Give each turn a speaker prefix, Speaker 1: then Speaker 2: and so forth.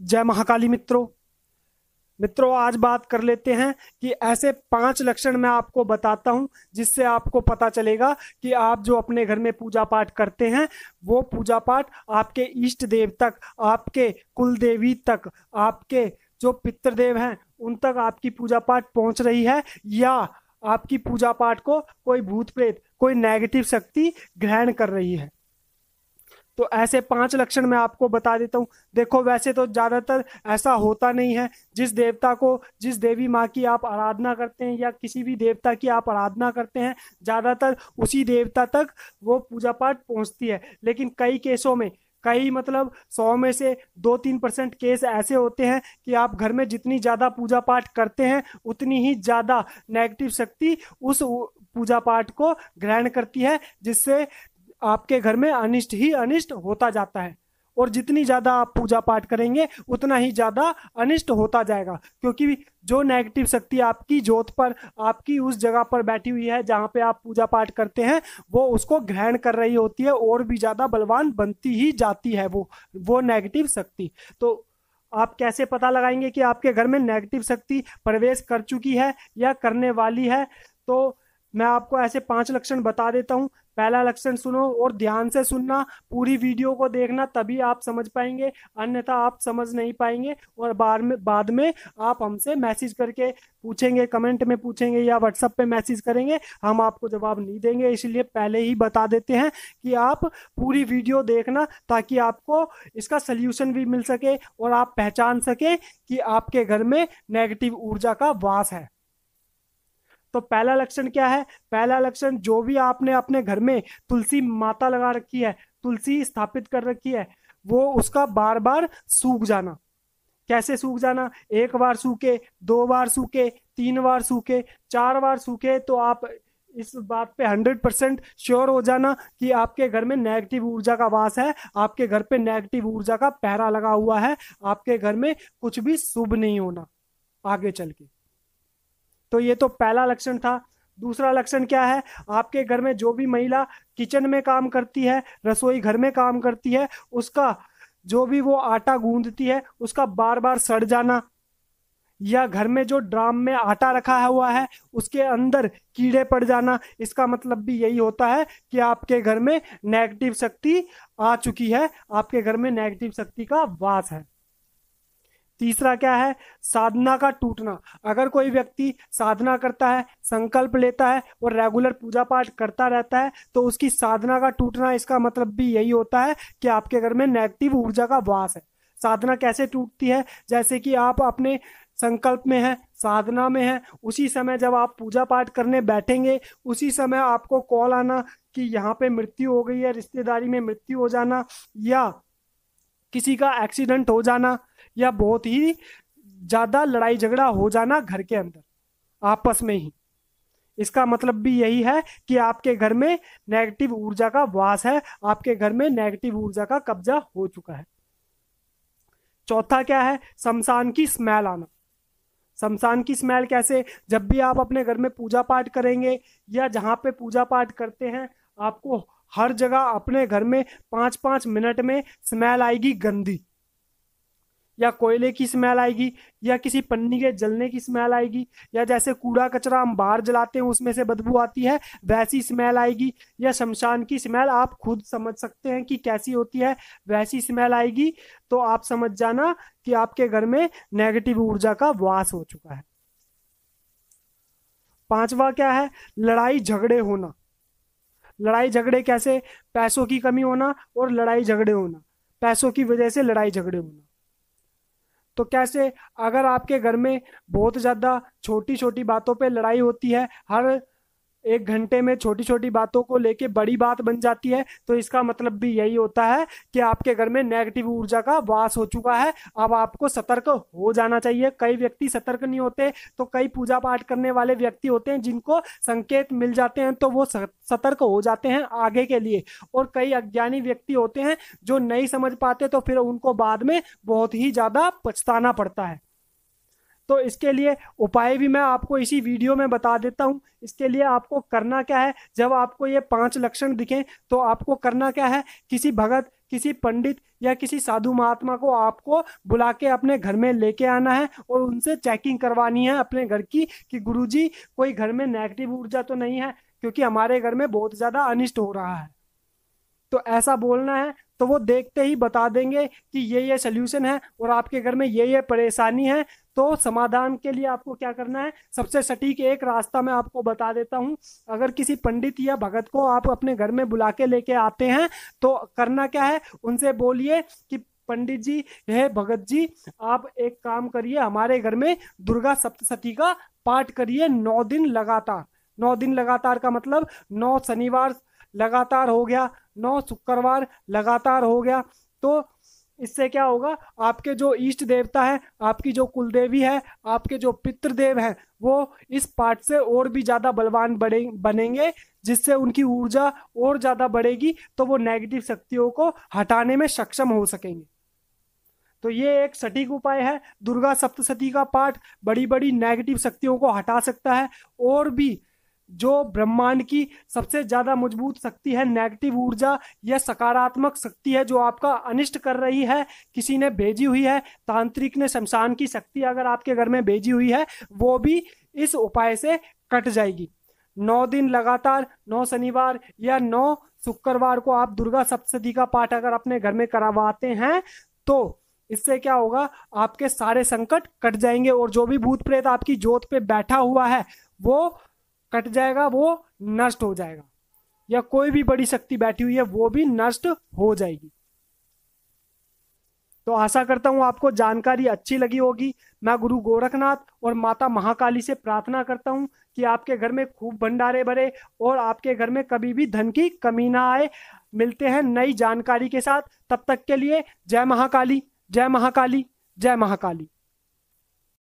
Speaker 1: जय महाकाली मित्रों मित्रों आज बात कर लेते हैं कि ऐसे पांच लक्षण मैं आपको बताता हूं जिससे आपको पता चलेगा कि आप जो अपने घर में पूजा पाठ करते हैं वो पूजा पाठ आपके इष्ट देव तक आपके कुल देवी तक आपके जो पितृदेव हैं उन तक आपकी पूजा पाठ पहुंच रही है या आपकी पूजा पाठ को कोई भूत प्रेत कोई नेगेटिव शक्ति ग्रहण कर रही है तो ऐसे पांच लक्षण मैं आपको बता देता हूँ देखो वैसे तो ज़्यादातर ऐसा होता नहीं है जिस देवता को जिस देवी माँ की आप आराधना करते हैं या किसी भी देवता की आप आराधना करते हैं ज़्यादातर उसी देवता तक वो पूजा पाठ पहुँचती है लेकिन कई केसों में कई मतलब सौ में से दो तीन परसेंट केस ऐसे होते हैं कि आप घर में जितनी ज़्यादा पूजा पाठ करते हैं उतनी ही ज़्यादा नेगेटिव शक्ति उस पूजा पाठ को ग्रहण करती है जिससे आपके घर में अनिष्ट ही अनिष्ट होता जाता है और जितनी ज़्यादा आप पूजा पाठ करेंगे उतना ही ज़्यादा अनिष्ट होता जाएगा क्योंकि जो नेगेटिव शक्ति आपकी जोत पर आपकी उस जगह पर बैठी हुई है जहाँ पे आप पूजा पाठ करते हैं वो उसको ग्रहण कर रही होती है और भी ज़्यादा बलवान बनती ही जाती है वो वो नेगेटिव शक्ति तो आप कैसे पता लगाएंगे कि आपके घर में नेगेटिव शक्ति प्रवेश कर चुकी है या करने वाली है तो मैं आपको ऐसे पांच लक्षण बता देता हूँ पहला लक्षण सुनो और ध्यान से सुनना पूरी वीडियो को देखना तभी आप समझ पाएंगे अन्यथा आप समझ नहीं पाएंगे और बाद में बाद में आप हमसे मैसेज करके पूछेंगे कमेंट में पूछेंगे या व्हाट्सएप पे मैसेज करेंगे हम आपको जवाब नहीं देंगे इसलिए पहले ही बता देते हैं कि आप पूरी वीडियो देखना ताकि आपको इसका सल्यूशन भी मिल सके और आप पहचान सके कि आपके घर में नेगेटिव ऊर्जा का वास है तो पहला लक्षण क्या है पहला लक्षण जो भी आपने अपने घर में तुलसी माता लगा रखी है तुलसी स्थापित कर रखी है वो उसका बार बार सूख जाना कैसे सूख जाना एक बार सूखे दो बार सूखे तीन बार सूखे चार बार सूखे तो आप इस बात पे हंड्रेड परसेंट श्योर हो जाना कि आपके घर में नेगेटिव ऊर्जा का वास है आपके घर पे नेगेटिव ऊर्जा का पहरा लगा हुआ है आपके घर में कुछ भी शुभ नहीं होना आगे चल के तो ये तो पहला लक्षण था दूसरा लक्षण क्या है आपके घर में जो भी महिला किचन में काम करती है रसोई घर में काम करती है उसका जो भी वो आटा गूंदती है उसका बार बार सड़ जाना या घर में जो ड्राम में आटा रखा हुआ है उसके अंदर कीड़े पड़ जाना इसका मतलब भी यही होता है कि आपके घर में नेगेटिव शक्ति आ चुकी है आपके घर में नेगेटिव शक्ति का वास है तीसरा क्या है साधना का टूटना अगर कोई व्यक्ति साधना करता है संकल्प लेता है और रेगुलर पूजा पाठ करता रहता है तो उसकी साधना का टूटना इसका मतलब भी यही होता है कि आपके घर में नेगेटिव ऊर्जा का वास है साधना कैसे टूटती है जैसे कि आप अपने संकल्प में है साधना में है उसी समय जब आप पूजा पाठ करने बैठेंगे उसी समय आपको कॉल आना कि यहाँ पे मृत्यु हो गई है रिश्तेदारी में मृत्यु हो जाना या किसी का एक्सीडेंट हो जाना या बहुत ही ज्यादा लड़ाई झगड़ा हो जाना घर के अंदर आपस में ही इसका मतलब भी यही है कि आपके घर में नेगेटिव ऊर्जा का वास है आपके घर में नेगेटिव ऊर्जा का कब्जा हो चुका है चौथा क्या है शमशान की स्मेल आना शमशान की स्मेल कैसे जब भी आप अपने घर में पूजा पाठ करेंगे या जहां पे पूजा पाठ करते हैं आपको हर जगह अपने घर में पांच पांच मिनट में स्मेल आएगी गंदी या कोयले की स्मेल आएगी या किसी पन्नी के जलने की स्मेल आएगी या जैसे कूड़ा कचरा हम बाहर जलाते हैं उसमें से बदबू आती है वैसी स्मेल आएगी या शमशान की स्मेल आप खुद समझ सकते हैं कि कैसी होती है वैसी स्मेल आएगी तो आप समझ जाना कि आपके घर में नेगेटिव ऊर्जा का वास हो चुका है पांचवा क्या है लड़ाई झगड़े होना लड़ाई झगड़े कैसे पैसों की कमी होना और लड़ाई झगड़े होना पैसों की वजह से लड़ाई झगड़े होना तो कैसे अगर आपके घर में बहुत ज़्यादा छोटी छोटी बातों पे लड़ाई होती है हर एक घंटे में छोटी छोटी बातों को लेके बड़ी बात बन जाती है तो इसका मतलब भी यही होता है कि आपके घर में नेगेटिव ऊर्जा का वास हो चुका है अब आपको सतर्क हो जाना चाहिए कई व्यक्ति सतर्क नहीं होते तो कई पूजा पाठ करने वाले व्यक्ति होते हैं जिनको संकेत मिल जाते हैं तो वो सतर्क हो जाते हैं आगे के लिए और कई अज्ञानी व्यक्ति होते हैं जो नहीं समझ पाते तो फिर उनको बाद में बहुत ही ज़्यादा पछताना पड़ता है तो इसके लिए उपाय भी मैं आपको इसी वीडियो में बता देता हूँ इसके लिए आपको करना क्या है जब आपको ये पांच लक्षण दिखें तो आपको करना क्या है किसी भगत किसी पंडित या किसी साधु महात्मा को आपको बुला के अपने घर में लेके आना है और उनसे चेकिंग करवानी है अपने घर की कि गुरुजी कोई घर में नेगेटिव ऊर्जा तो नहीं है क्योंकि हमारे घर में बहुत ज़्यादा अनिष्ट हो रहा है तो ऐसा बोलना है तो वो देखते ही बता देंगे कि ये ये सोल्यूशन है और आपके घर में ये ये परेशानी है तो समाधान के लिए आपको क्या करना है सबसे सटीक एक रास्ता मैं आपको बता देता हूँ अगर किसी पंडित या भगत को आप अपने घर में बुला के लेके आते हैं तो करना क्या है उनसे बोलिए कि पंडित जी हे भगत जी आप एक काम करिए हमारे घर में दुर्गा सप्तशती का पाठ करिए नौ दिन लगातार नौ दिन लगातार का मतलब नौ शनिवार लगातार हो गया नौ शुक्रवार लगातार हो गया तो इससे क्या होगा आपके जो ईष्ट देवता है आपकी जो कुलदेवी है आपके जो पितृदेव हैं वो इस पाठ से और भी ज़्यादा बलवान बढ़े बनेंगे जिससे उनकी ऊर्जा और ज़्यादा बढ़ेगी तो वो नेगेटिव शक्तियों को हटाने में सक्षम हो सकेंगे तो ये एक सटीक उपाय है दुर्गा सप्तशती का पाठ बड़ी बड़ी नेगेटिव शक्तियों को हटा सकता है और भी जो ब्रह्मांड की सबसे ज्यादा मजबूत शक्ति है नेगेटिव ऊर्जा या सकारात्मक शक्ति है जो आपका अनिष्ट कर रही है किसी ने भेजी हुई है तांत्रिक ने शमशान की शक्ति अगर आपके घर में भेजी हुई है वो भी इस उपाय से कट जाएगी नौ दिन लगातार नौ शनिवार या नौ शुक्रवार को आप दुर्गा सप्तशती का पाठ अगर अपने घर में करवाते हैं तो इससे क्या होगा आपके सारे संकट कट जाएंगे और जो भी भूत प्रेत आपकी जोत पे बैठा हुआ है वो कट जाएगा वो नष्ट हो जाएगा या कोई भी बड़ी शक्ति बैठी हुई है वो भी नष्ट हो जाएगी तो आशा करता हूं आपको जानकारी अच्छी लगी होगी मैं गुरु गोरखनाथ और माता महाकाली से प्रार्थना करता हूं कि आपके घर में खूब भंडारे भरे और आपके घर में कभी भी धन की कमी ना आए मिलते हैं नई जानकारी के साथ तब तक के लिए जय महाकाली जय महाकाली जय महाकाली